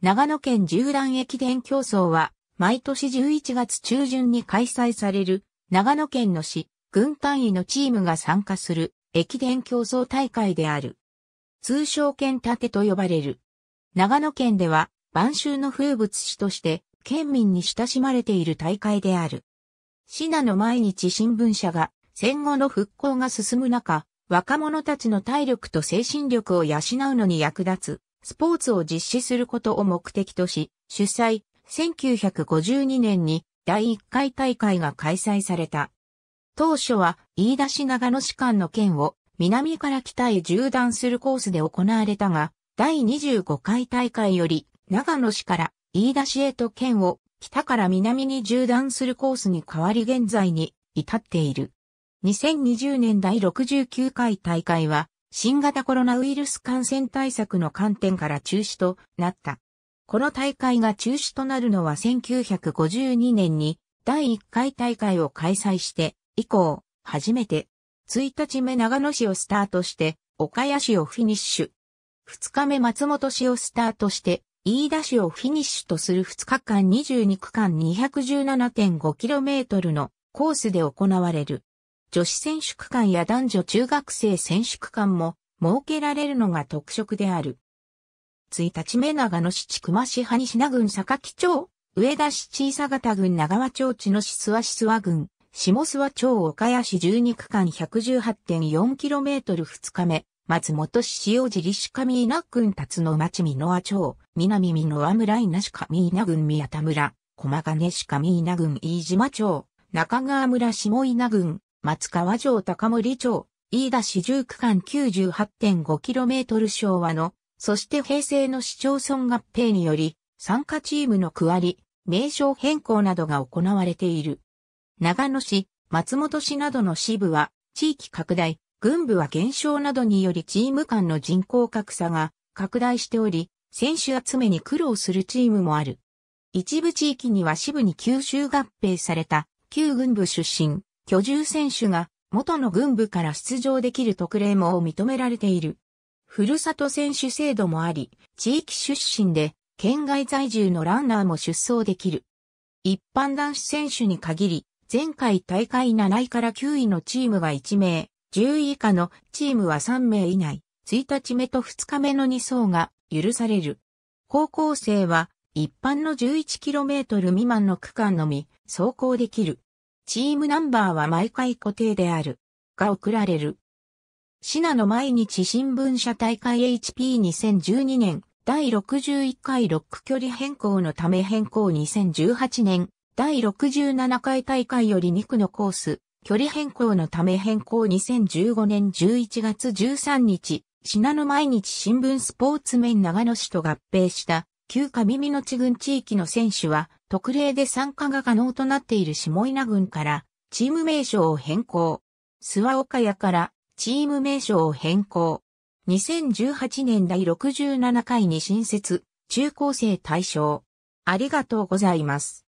長野県縦断駅伝競争は、毎年11月中旬に開催される、長野県の市、軍単位のチームが参加する、駅伝競争大会である。通称県盾と呼ばれる。長野県では、晩秋の風物詩として、県民に親しまれている大会である。市名の毎日新聞社が、戦後の復興が進む中、若者たちの体力と精神力を養うのに役立つ、スポーツを実施することを目的とし、主催、1952年に第1回大会が開催された。当初は、飯田市長野市間の県を南から北へ縦断するコースで行われたが、第25回大会より、長野市から飯田市へと県を北から南に縦断するコースに変わり現在に至っている。2020年第69回大会は新型コロナウイルス感染対策の観点から中止となった。この大会が中止となるのは1952年に第1回大会を開催して以降、初めて1日目長野市をスタートして岡谷市をフィニッシュ。2日目松本市をスタートして飯田市をフィニッシュとする2日間22区間 217.5km のコースで行われる。女子選手区間や男女中学生選手区間も設けられるのが特色である。1日目長野市地熊市羽品郡坂木町、上田市小佐方郡長和町地の市諏訪市諏訪郡、下諏訪町岡谷市12区間 118.4km 2日目、松本市塩尻市上稲郡辰野町美濃和町、南美濃和村稲市上稲郡宮田村、駒金市上稲郡飯島町、中川村下稲郡、松川城高森町、飯田市住区間 98.5km 昭和の、そして平成の市町村合併により、参加チームの区割り、名称変更などが行われている。長野市、松本市などの支部は、地域拡大、軍部は減少などによりチーム間の人口格差が拡大しており、選手集めに苦労するチームもある。一部地域には支部に九州合併された、旧軍部出身、居住選手が元の軍部から出場できる特例も認められている。ふるさと選手制度もあり、地域出身で県外在住のランナーも出走できる。一般男子選手に限り、前回大会7位から9位のチームは1名、10位以下のチームは3名以内、1日目と2日目の2層が許される。高校生は一般の 11km 未満の区間のみ走行できる。チームナンバーは毎回固定である。が送られる。シナの毎日新聞社大会 HP2012 年第61回ロック距離変更のため変更2018年第67回大会より2区のコース距離変更のため変更2015年11月13日シナの毎日新聞スポーツ面長野市と合併した旧上美野地郡地域の選手は特例で参加が可能となっている下稲郡からチーム名称を変更。諏訪岡谷からチーム名称を変更。2018年第67回に新設、中高生対象。ありがとうございます。